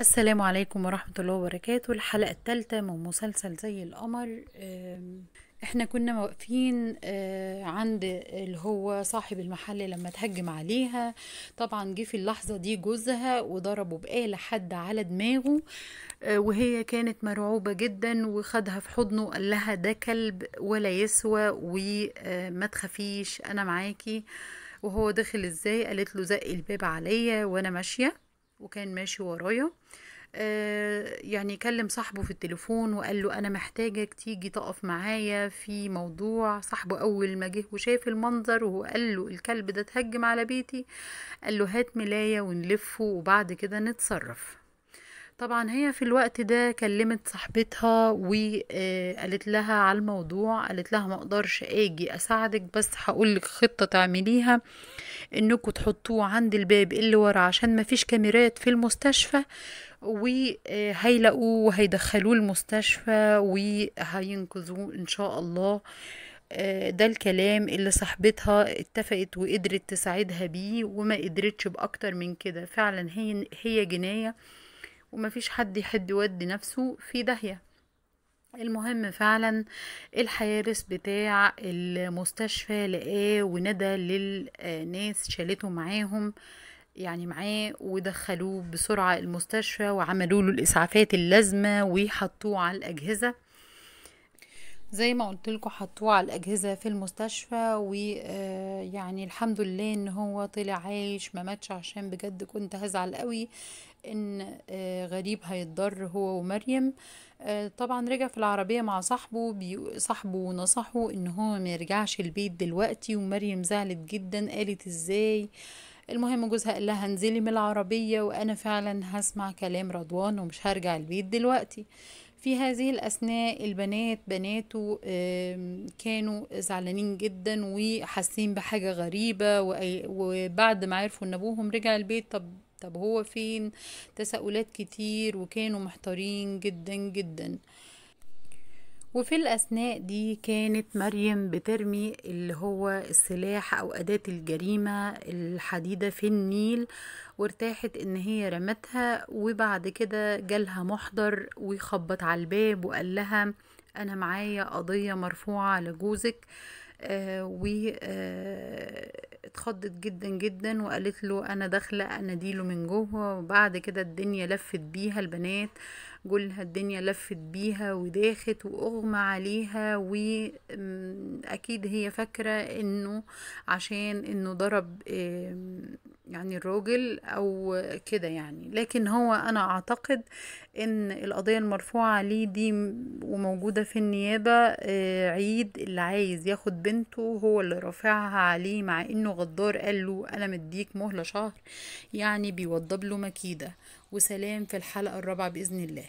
السلام عليكم ورحمة الله وبركاته الحلقة الثالثة من مسلسل زي القمر احنا كنا واقفين آه، عند اللي هو صاحب المحل لما تهجم عليها طبعا جه في اللحظة دي جوزها وضربه بآلة حد على دماغه آه، وهي كانت مرعوبة جدا وخدها في حضنه وقال لها ده كلب ولا يسوى وما آه، تخافيش انا معاكي وهو داخل ازاي قالت له زق الباب عليا وانا ماشيه وكان ماشي ورايا آه، يعني كلم صاحبه في التليفون وقال له انا محتاجك تيجي تقف معايا في موضوع صاحبه اول ما جه وشاف المنظر وهو قال له الكلب ده اتهجم على بيتي قال له هات ملايه ونلفه وبعد كده نتصرف طبعا هي في الوقت ده كلمت صاحبتها وقالت آه، لها على الموضوع قالت لها ما اقدرش اجي اساعدك بس هقول لك خطه تعمليها انكم تحطوه عند الباب اللي ورا عشان ما فيش كاميرات في المستشفى وهيلاقوه آه، وهيدخلوه المستشفى وهينقذوه ان شاء الله آه، ده الكلام اللي صاحبتها اتفقت وقدرت تساعدها بيه وما قدرتش باكتر من كده فعلا هي هي جنايه ومفيش حد يحد يودي نفسه في داهية المهم فعلا الحارس بتاع المستشفى لقاه وندى للناس شالته معاهم يعني معاه ودخلوه بسرعة المستشفى وعملوا له الإسعافات اللازمة وحطوه على الأجهزة زي ما قلت لكم حطوه على الأجهزة في المستشفى ويعني آه، الحمد لله إن هو طلع عايش ما ماتش عشان بجد كنت هزعل قوي ان آه، غريب هيتضر هو ومريم آه، طبعا رجع في العربيه مع صاحبه صاحبه نصحه ان هو ما يرجعش البيت دلوقتي ومريم زعلت جدا قالت ازاي المهم جوزها قال لها انزلي من العربيه وانا فعلا هسمع كلام رضوان ومش هرجع البيت دلوقتي في هذه الأثناء البنات بناته كانوا زعلانين جدا وحاسين بحاجة غريبة وبعد ما عرفوا إن أبوهم رجع البيت طب طب هو فين تساؤلات كتير وكانوا محتارين جدا جدا وفي الأثناء دي كانت مريم بترمي اللي هو السلاح أو أداة الجريمة الحديدة في النيل وارتاحت إن هي رمتها وبعد كده جالها محضر ويخبط على الباب وقال لها أنا معايا قضية مرفوعة لجوزك آه و آه اتخضت جدا جدا وقالت له انا داخله اناديله من جوه وبعد كده الدنيا لفت بيها البنات جولها الدنيا لفت بيها وداخت واغمى عليها واكيد هي فاكره انه عشان انه ضرب يعني الراجل او كده يعني لكن هو انا اعتقد ان القضيه المرفوعه عليه دي وموجوده في النيابه آه، عيد اللي عايز ياخد بنته هو اللي رافعها عليه مع انه غدار قال له انا مديك مهله شهر يعني بيوضب له مكيده وسلام في الحلقه الرابعه باذن الله